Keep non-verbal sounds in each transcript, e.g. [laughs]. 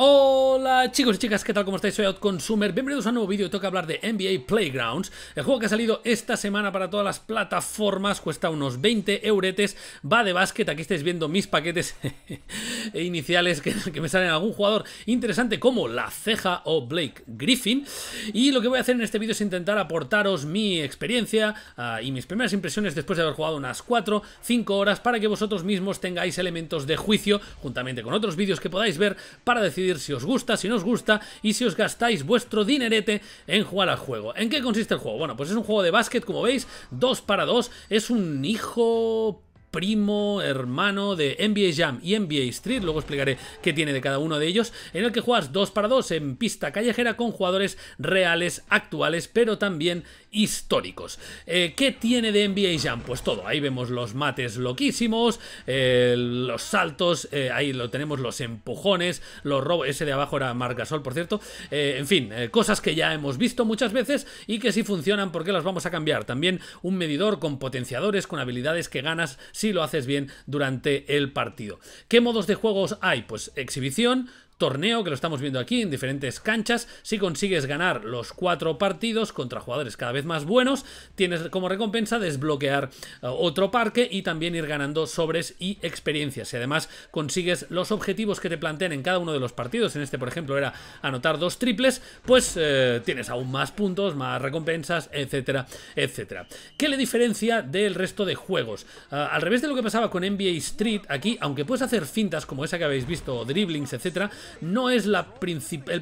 Oh. chicos y chicas, ¿qué tal? ¿Cómo estáis? Soy Outconsumer, bienvenidos a un nuevo vídeo, toca hablar de NBA Playgrounds El juego que ha salido esta semana para todas las plataformas, cuesta unos 20 euretes Va de básquet, aquí estáis viendo mis paquetes [laughs] iniciales que, me salen algún jugador interesante como La Ceja o Blake Griffin Y lo que voy a hacer en este vídeo es intentar aportaros mi experiencia ah, y mis primeras impresiones después de haber jugado unas 4, 5 horas Para que vosotros mismos tengáis elementos de juicio, juntamente con otros vídeos que podáis ver para decidir si os gusta, si nos gusta y si os gastáis vuestro dinerete en jugar al juego. ¿En qué consiste el juego? Bueno, pues es un juego de básquet, como veis, 2 para 2, es un hijo primo, hermano de NBA Jam y NBA Street, luego explicaré qué tiene de cada uno de ellos, en el que juegas 2 para 2 en pista callejera con jugadores reales, actuales, pero también históricos. Eh, ¿Qué tiene de NBA Jam? Pues todo. Ahí vemos los mates loquísimos, eh, los saltos, eh, ahí lo tenemos los empujones, los robos. Ese de abajo era Marc por cierto. en fin, cosas que ya hemos visto muchas veces y que sí funcionan, ¿por qué las vamos a cambiar? También un medidor con potenciadores, con habilidades que ganas si lo haces bien durante el partido. ¿Qué modos de juegos hay? Pues exhibición, torneo, que lo estamos viendo aquí en diferentes canchas. Si consigues ganar los cuatro partidos contra jugadores cada vez más buenos, tienes como recompensa desbloquear eh, otro parque y también ir ganando sobres y experiencias. Si además consigues los objetivos que te plantean en cada uno de los partidos, en este por ejemplo era anotar dos triples, pues eh, tienes aún más puntos, más recompensas, etcétera, etcétera. ¿Qué le diferencia del resto de juegos? Eh, al revés de lo que pasaba con NBA Street, aquí, aunque puedes hacer fintas como esa que habéis visto, dribblings, driblings, etcétera, no es el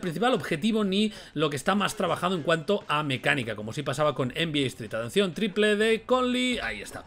principal objetivo ni lo que está más trabajado en cuanto a mecánica, como si pasaba con NBA Street. Atención, triple de Conley, ahí está.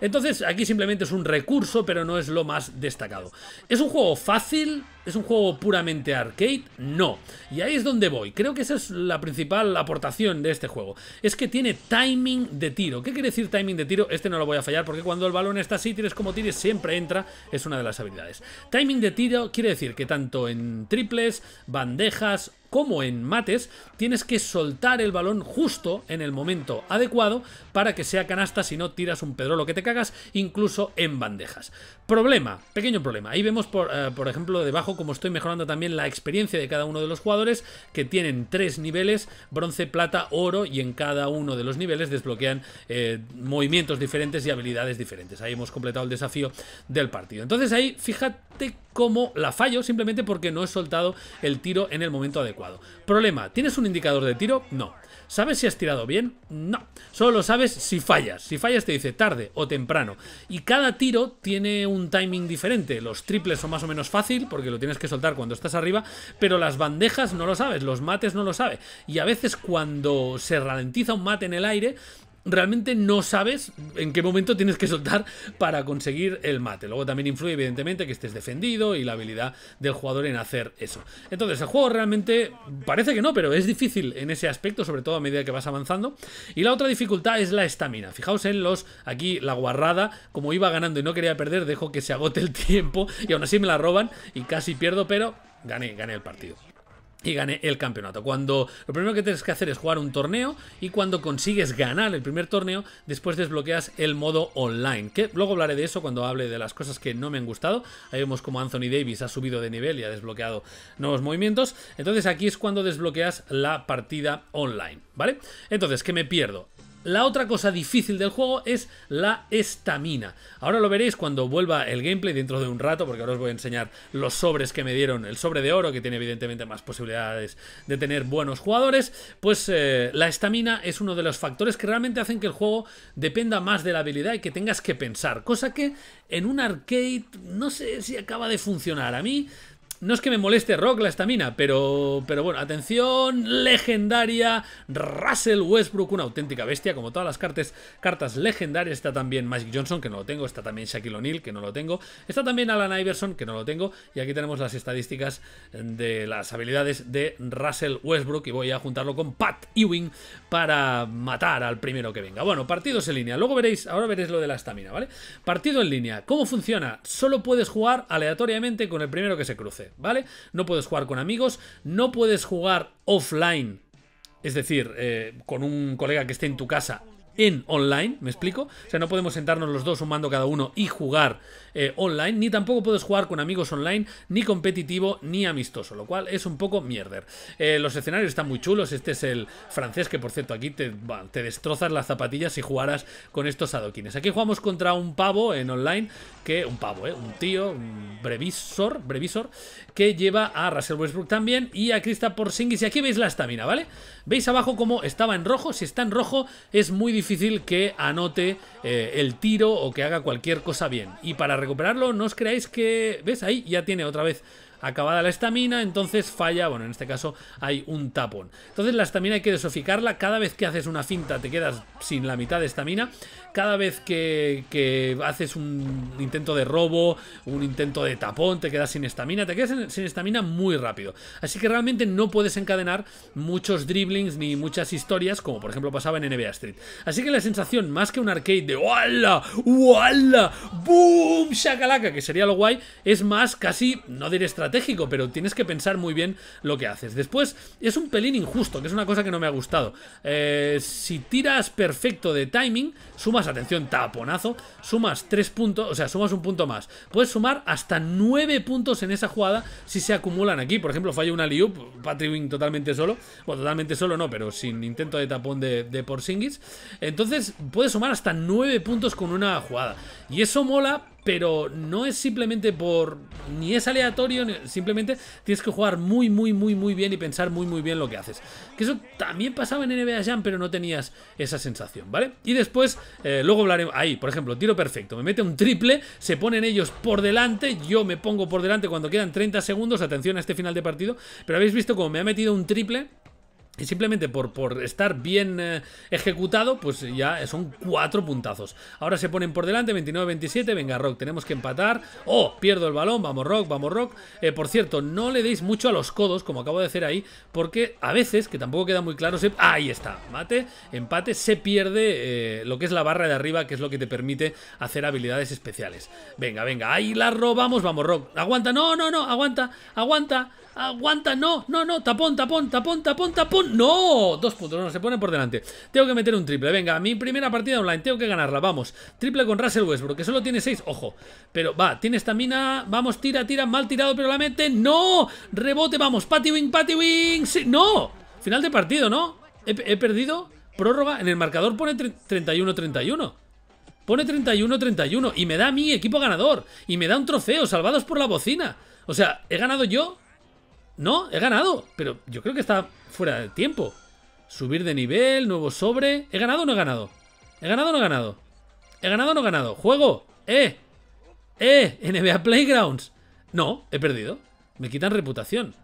Entonces, aquí simplemente es un recurso, pero no es lo más destacado. ¿Es un juego fácil? ¿Es un juego puramente arcade? No. Y ahí es donde voy. Creo que esa es la principal aportación de este juego. Es que tiene timing de tiro. ¿Qué quiere decir timing de tiro? Este no lo voy a fallar porque cuando el balón está así, tires como tires, siempre entra. Es una de las habilidades. Timing de tiro quiere decir que tanto en triples, bandejas, como en mates, tienes que soltar el balón justo en el momento adecuado para que sea canasta, si no tiras un lo que te cagas, incluso en bandejas. Problema, pequeño problema. Ahí vemos, por, eh, por ejemplo, debajo como estoy mejorando también la experiencia de cada uno de los jugadores, que tienen tres niveles, bronce, plata, oro, y en cada uno de los niveles desbloquean eh, movimientos diferentes y habilidades diferentes. Ahí hemos completado el desafío del partido. Entonces ahí, fíjate cómo la fallo, simplemente porque no he soltado el tiro en el momento adecuado. Problema, ¿tienes un indicador de tiro? No. ¿Sabes si has tirado bien? No. Solo sabes si fallas. Si fallas te dice tarde o temprano. Y cada tiro tiene un timing diferente. Los triples son más o menos fácil porque lo tienes que soltar cuando estás arriba, pero las bandejas no lo sabes, los mates no lo sabe. Y a veces cuando se ralentiza un mate en el aire, realmente no sabes en qué momento tienes que soltar para conseguir el mate. Luego también influye evidentemente que estés defendido y la habilidad del jugador en hacer eso. Entonces el juego realmente parece que no, pero es difícil en ese aspecto, sobre todo a medida que vas avanzando. Y la otra dificultad es la estamina. Fijaos en los, aquí la guarrada, como iba ganando y no quería perder, dejo que se agote el [laughs] tiempo y aún así me la roban y casi pierdo, pero gané, gané el partido y gane el campeonato. Cuando lo primero que tienes que hacer es jugar un torneo y cuando consigues ganar el primer torneo, después desbloqueas el modo online, que luego hablaré de eso cuando hable de las cosas que no me han gustado. Ahí vemos como Anthony Davis ha subido de nivel y ha desbloqueado nuevos movimientos. Entonces aquí es cuando desbloqueas la partida online, ¿vale? Entonces, ¿qué me pierdo? La otra cosa difícil del juego es la estamina. Ahora lo veréis cuando vuelva el gameplay dentro de un rato, porque ahora os voy a enseñar los sobres que me dieron. El sobre de oro, que tiene evidentemente más posibilidades de tener buenos jugadores. Pues eh, la estamina es uno de los factores que realmente hacen que el juego dependa más de la habilidad y que tengas que pensar. Cosa que en un arcade no sé si acaba de funcionar. A mí no es que me moleste Rock la estamina, pero, pero bueno, atención, legendaria, Russell Westbrook, una auténtica bestia, como todas las cartas, cartas legendarias, está también Magic Johnson, que no lo tengo, está también Shaquille O'Neal, que no lo tengo, está también Alan Iverson, que no lo tengo, y aquí tenemos las estadísticas de las habilidades de Russell Westbrook, y voy a juntarlo con Pat Ewing para matar al primero que venga. Bueno, partidos en línea, luego veréis, ahora veréis lo de la estamina, ¿vale? Partido en línea, ¿cómo funciona? Solo puedes jugar aleatoriamente con el primero que se cruce. ¿vale? No puedes jugar con amigos, no puedes jugar offline, es decir, eh, con un colega que esté en tu casa en online, ¿me explico? O sea, no podemos sentarnos los dos sumando cada uno y jugar eh, online, ni tampoco puedes jugar con amigos online, ni competitivo, ni amistoso, lo cual es un poco mierder. Eh, los escenarios están muy chulos, este es el francés, que por cierto aquí te, destrozas las zapatillas si jugaras con estos adoquines. Aquí jugamos contra un pavo en online, que un pavo, ¿eh? un tío, un brevisor, brevisor, que lleva a Russell Westbrook también y a Krista Porzingis. Y aquí veis la estamina, ¿vale? Veis abajo cómo estaba en rojo, si está en rojo es muy difícil difícil que anote eh, el tiro o que haga cualquier cosa bien. Y para recuperarlo, no os creáis que... ¿Ves? Ahí ya tiene otra vez acabada la estamina, entonces falla, bueno, en este caso hay un tapón. Entonces la estamina hay que desoficarla, cada vez que haces una cinta te quedas sin la mitad de estamina, cada vez que, haces un intento de robo, un intento de tapón, te quedas sin estamina, te quedas sin estamina muy rápido. Así que realmente no puedes encadenar muchos dribblings ni muchas historias, como por ejemplo pasaba en NBA Street. Así que la sensación, más que un arcade de ¡Wala! ¡Wala! ¡Boom! ¡Shakalaka! Que sería lo guay, es más casi, no diré estratégico, pero tienes que pensar muy bien lo que haces. Después, es un pelín injusto, que es una cosa que no me ha gustado. Eh, si tiras perfecto de timing, sumas, atención, taponazo, sumas 3 puntos, o sea, sumas un punto más. Puedes sumar hasta 9 puntos en esa jugada si se acumulan aquí. Por ejemplo, falla una liu Patrick totalmente solo. O totalmente solo no, pero sin intento de tapón de, de Porzingis. Entonces, puedes sumar hasta 9 puntos con una jugada. Y eso mola pero no es simplemente por. ni es aleatorio, simplemente tienes que jugar muy, muy, muy, muy bien y pensar muy, muy bien lo que haces. Que eso también pasaba en NBA Jam, pero no tenías esa sensación, ¿vale? Y después, eh, luego hablaremos. Ahí, por ejemplo, tiro perfecto, me mete un triple, se ponen ellos por delante, yo me pongo por delante cuando quedan 30 segundos, atención a este final de partido, pero habéis visto cómo me ha metido un triple. Y simplemente por, por estar bien eh, ejecutado, pues ya son cuatro puntazos. Ahora se ponen por delante, 29-27. Venga, Rock, tenemos que empatar. Oh, pierdo el balón. Vamos, Rock, vamos, Rock. Eh, por cierto, no le deis mucho a los codos, como acabo de hacer ahí, porque a veces, que tampoco queda muy claro, se... ahí está. Mate, empate, se pierde eh, lo que es la barra de arriba, que es lo que te permite hacer habilidades especiales. Venga, venga, ahí la robamos. Vamos, Rock. Aguanta, no, no, no, aguanta, aguanta. Aguanta, no, no, no, tapón, tapón, tapón, tapón, tapón. No, dos puntos, no, se pone por delante. Tengo que meter un triple. Venga, mi primera partida online, tengo que ganarla, vamos. Triple con Russell Westbrook, que solo tiene seis, ojo. Pero va, tiene esta mina, vamos, tira, tira, mal tirado, pero la mete. No, rebote, vamos, patiwing Wing, Sí, no, final de partido, ¿no? He, perdido, prórroga, en el marcador pone 31-31. Pone 31-31 y me da a mi equipo ganador y me da un trofeo, salvados por la bocina. O sea, he ganado yo no, he ganado, pero yo creo que está fuera de tiempo. Subir de nivel, nuevo sobre. ¿He ganado o no he ganado? ¿He ganado o no he ganado? ¿He ganado o no he ganado? ¡Juego! ¡Eh! ¡Eh! NBA Playgrounds. No, he perdido. Me quitan reputación.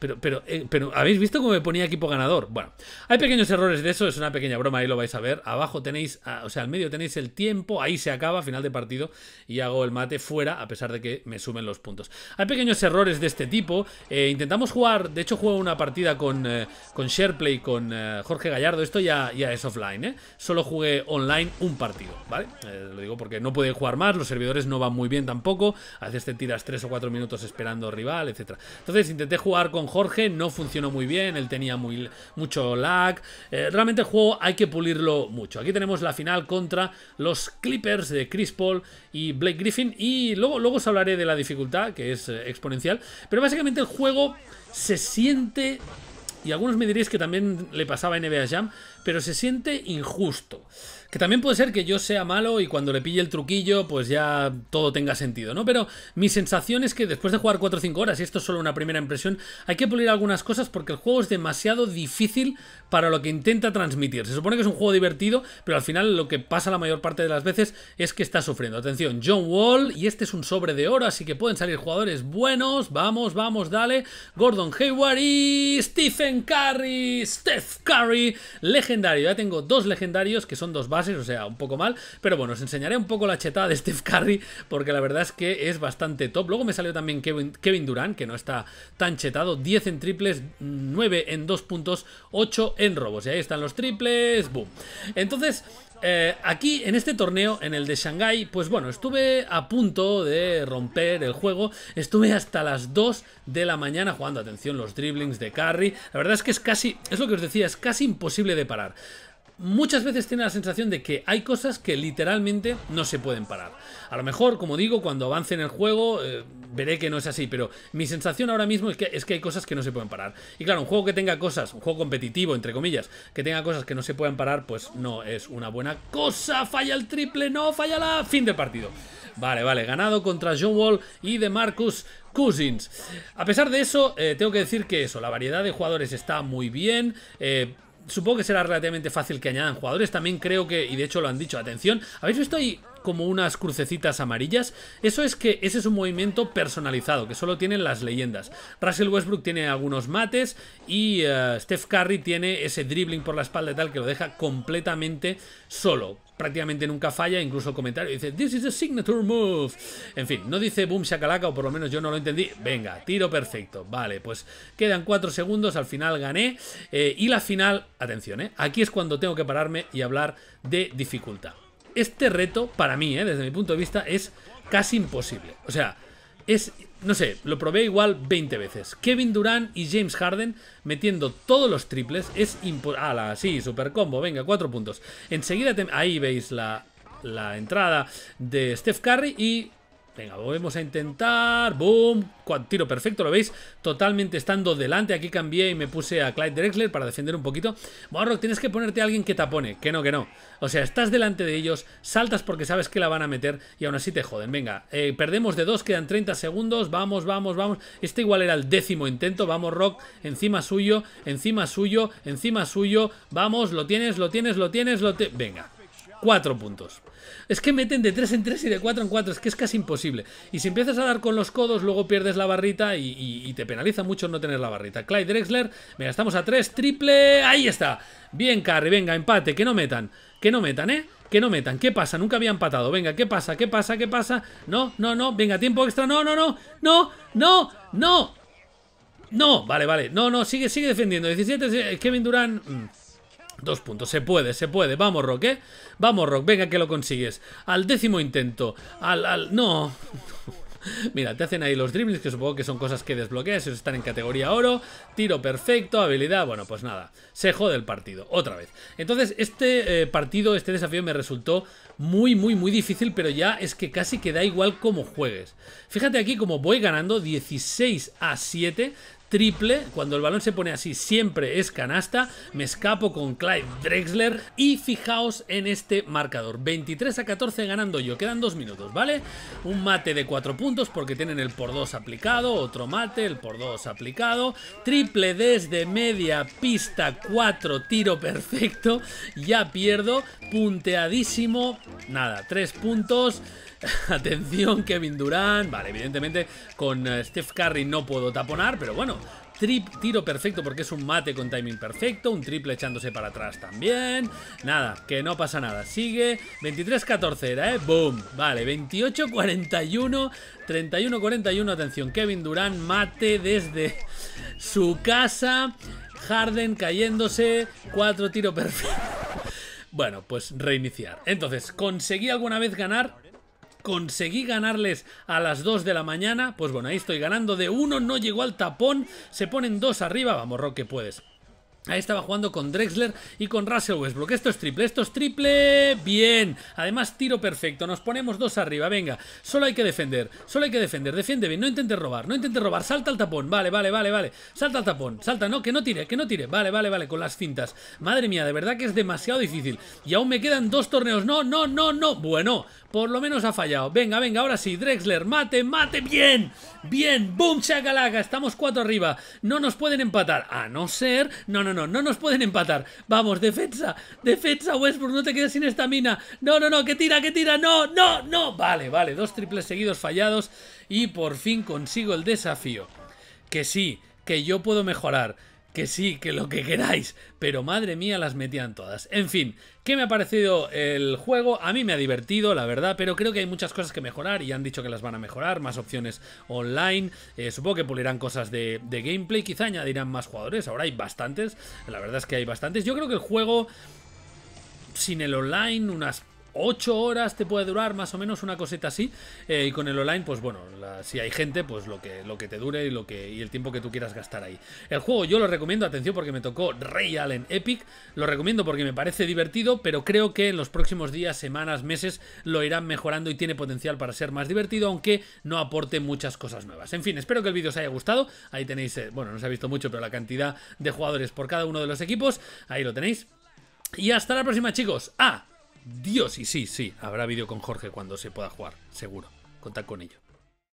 Pero, eh, pero, ¿habéis visto cómo me ponía equipo ganador? Bueno, hay pequeños errores de eso, es una pequeña broma, ahí lo vais a ver. Abajo tenéis, ah, o sea, al medio tenéis el tiempo, ahí se acaba, final de partido, y hago el mate fuera, a pesar de que me sumen los puntos. Hay pequeños errores de este tipo. Eh, intentamos jugar, de hecho, juego una partida con, eh, con SharePlay, con Jorge Gallardo. Esto ya, ya es offline, ¿eh? Solo jugué online un partido, ¿vale? lo digo porque no puede jugar más, los servidores no van muy bien tampoco. A veces te tiras 3 o 4 minutos esperando rival, etc. Entonces intenté jugar con Jorge no funcionó muy bien, él tenía muy, mucho lag. Eh, realmente el juego hay que pulirlo mucho. Aquí tenemos la final contra los Clippers de Chris Paul y Blake Griffin. Y luego, luego os hablaré de la dificultad, que es eh, exponencial. Pero básicamente el juego se siente... Y algunos me diréis que también le pasaba a NBA Jam, pero se siente injusto. Que también puede ser que yo sea malo y cuando le pille el truquillo, pues ya todo tenga sentido, ¿no? Pero mi sensación es que después de jugar 4 o 5 horas, y esto es solo una primera impresión, hay que pulir algunas cosas porque el juego es demasiado difícil para lo que intenta transmitir. Se supone que es un juego divertido, pero al final lo que pasa la mayor parte de las veces es que está sufriendo. Atención, John Wall, y este es un sobre de oro, así que pueden salir jugadores buenos. Vamos, vamos, dale. Gordon Hayward y Stephen Curry, Steph Curry, legendario. Ya tengo dos legendarios que son dos o sea, un poco mal. Pero bueno, os enseñaré un poco la chetada de Steve Curry, porque la verdad es que es bastante top. Luego me salió también Kevin, Kevin Durant, que no está tan chetado. 10 en triples, 9 en 2 puntos, 8 en robos. Y ahí están los triples, boom. Entonces, eh, aquí en este torneo, en el de Shanghai, pues bueno, estuve a punto de romper el juego. Estuve hasta las 2 de la mañana jugando. Atención, los dribblings de Curry. La verdad es que es casi, es lo que os decía, es casi imposible de parar muchas veces tiene la sensación de que hay cosas que literalmente no se pueden parar. A lo mejor, como digo, cuando avance en el juego eh, veré que no es así, pero mi sensación ahora mismo es que, es que hay cosas que no se pueden parar. Y claro, un juego que tenga cosas, un juego competitivo, entre comillas, que tenga cosas que no se puedan parar, pues no es una buena cosa. Falla el triple, no, falla la fin del partido. Vale, vale, ganado contra John Wall y de Marcus Cousins. A pesar de eso, eh, tengo que decir que eso, la variedad de jugadores está muy bien. Eh, supongo que será relativamente fácil que añadan jugadores. También creo que, y de hecho lo han dicho, atención, ¿habéis visto ahí como unas crucecitas amarillas? Eso es que ese es un movimiento personalizado, que solo tienen las leyendas. Russell Westbrook tiene algunos mates y eh, Steph Curry tiene ese dribbling por la espalda y tal que lo deja completamente solo prácticamente nunca falla, incluso el comentario dice, This is a signature move. En fin, no dice boom shakalaka, o por lo menos yo no lo entendí. Venga, tiro perfecto. Vale, pues quedan 4 segundos, al final gané. Eh, y la final, atención, eh, aquí es cuando tengo que pararme y hablar de dificultad. Este reto, para mí, eh, desde mi punto de vista, es casi imposible. O sea, es, no sé, lo probé igual 20 veces. Kevin Durant y James Harden metiendo todos los triples es imposible. Ah, sí, super combo, venga, 4 puntos. Enseguida, ahí veis la, la entrada de Steph Curry y Venga, volvemos a intentar. ¡Boom! Tiro perfecto, lo veis. Totalmente estando delante. Aquí cambié y me puse a Clyde Drexler para defender un poquito. Rock, tienes que ponerte a alguien que te pone Que no, que no. O sea, estás delante de ellos, saltas porque sabes que la van a meter y aún así te joden. Venga, eh, perdemos de dos, quedan 30 segundos. Vamos, vamos, vamos. Este igual era el décimo intento. Vamos, Rock. Encima suyo, encima suyo, encima suyo. Vamos, lo tienes, lo tienes, lo tienes, lo tienes. Venga, cuatro puntos. Es que meten de 3 en 3 y de 4 en 4, es que es casi imposible. Y si empiezas a dar con los codos, luego pierdes la barrita y, te penaliza mucho no tener la barrita. Clyde Drexler, venga estamos a 3, triple, ahí está. Bien, Carry, venga, empate, que no metan, que no metan, ¿eh? Que no metan, ¿qué pasa? Nunca había empatado, venga, ¿qué pasa? ¿Qué pasa? ¿Qué pasa? No, no, no, venga, tiempo extra, no, no, no, no, no, no. No, vale, vale, no, no, sigue, sigue defendiendo. 17, Kevin Durán... Mm, Dos puntos, se puede, se puede. Vamos, Rock, ¿eh? Vamos, Rock, venga que lo consigues. Al décimo intento. Al, al... No. [laughs] Mira, te hacen ahí los driblings, que supongo que son cosas que desbloqueas, están en categoría oro, tiro perfecto, habilidad, bueno, pues nada, se jode el partido, otra vez. Entonces, este eh, partido, este desafío me resultó muy, muy, muy difícil, pero ya es que casi que da igual cómo juegues. Fíjate aquí como voy ganando 16 a 7, triple, cuando el balón se pone así siempre es canasta, me escapo con Clive Drexler y fijaos en este marcador, 23 a 14 ganando yo, quedan dos minutos, ¿vale? Un mate de cuatro puntos porque tienen el por dos aplicado, otro mate, el por dos aplicado, triple desde media pista, Cuatro tiro perfecto, ya pierdo, punteadísimo, nada, Tres puntos. [laughs] Atención, Kevin Durán. Vale, evidentemente con eh, Steph Curry no puedo taponar, pero bueno, trip, tiro perfecto porque es un mate con timing perfecto, un triple echándose para atrás también. Nada, que no pasa nada. Sigue 23-14 era, ¿eh? Boom. Vale, 28-41, 31-41. Atención, Kevin Durán mate desde su casa. Harden cayéndose, Cuatro tiro perfecto. [laughs] Bueno, pues reiniciar. Entonces, ¿conseguí alguna vez ganar? conseguí ganarles a las 2 de la mañana, pues bueno, ahí estoy ganando de uno, no llegó al tapón, se ponen dos arriba, vamos Roque, puedes. Ahí estaba jugando con Drexler y con Russell Westbrook. Esto es triple, esto es triple. Bien. Además, tiro perfecto. Nos ponemos dos arriba. Venga, solo hay que defender. Solo hay que defender. Defiende bien. No intente robar. No intente robar. Salta al tapón. Vale, vale, vale, vale. Salta al tapón. Salta. No, que no tire, que no tire. Vale, vale, vale. Con las cintas. Madre mía, de verdad que es demasiado difícil. Y aún me quedan dos torneos. No, no, no, no. Bueno, por lo menos ha fallado. Venga, venga, ahora sí. Drexler, mate, mate. Bien. Bien. Boom, chacalaca. Estamos cuatro arriba. No nos pueden empatar. A no ser. No, no, no no, nos pueden empatar. Vamos, defensa, defensa, Westbrook, no te quedes sin esta mina. No, no, no, que tira, que tira, no, no, no. Vale, vale, dos triples seguidos fallados y por fin consigo el desafío. Que sí, que yo puedo mejorar que sí, que lo que queráis, pero madre mía las metían todas. En fin, ¿qué me ha parecido el juego? A mí me ha divertido, la verdad, pero creo que hay muchas cosas que mejorar y han dicho que las van a mejorar, más opciones online, eh, supongo que pulirán cosas de, de gameplay, quizá añadirán más jugadores, ahora hay bastantes, la verdad es que hay bastantes. Yo creo que el juego sin el online, unas 8 horas te puede durar más o menos una coseta así. Eh, y con el online, pues bueno, si hay gente, pues lo que, lo que te dure y, lo que, y el tiempo que tú quieras gastar ahí. El juego yo lo recomiendo, atención, porque me tocó real Allen Epic. Lo recomiendo porque me parece divertido, pero creo que en los próximos días, semanas, meses lo irán mejorando y tiene potencial para ser más divertido, aunque no aporte muchas cosas nuevas. En fin, espero que el vídeo os haya gustado. Ahí tenéis, eh, bueno, no se ha visto mucho, pero la cantidad de jugadores por cada uno de los equipos. Ahí lo tenéis. Y hasta la próxima, chicos. ¡Ah! Dios, y sí, sí, habrá vídeo con Jorge cuando se pueda jugar, seguro. Contad con ello.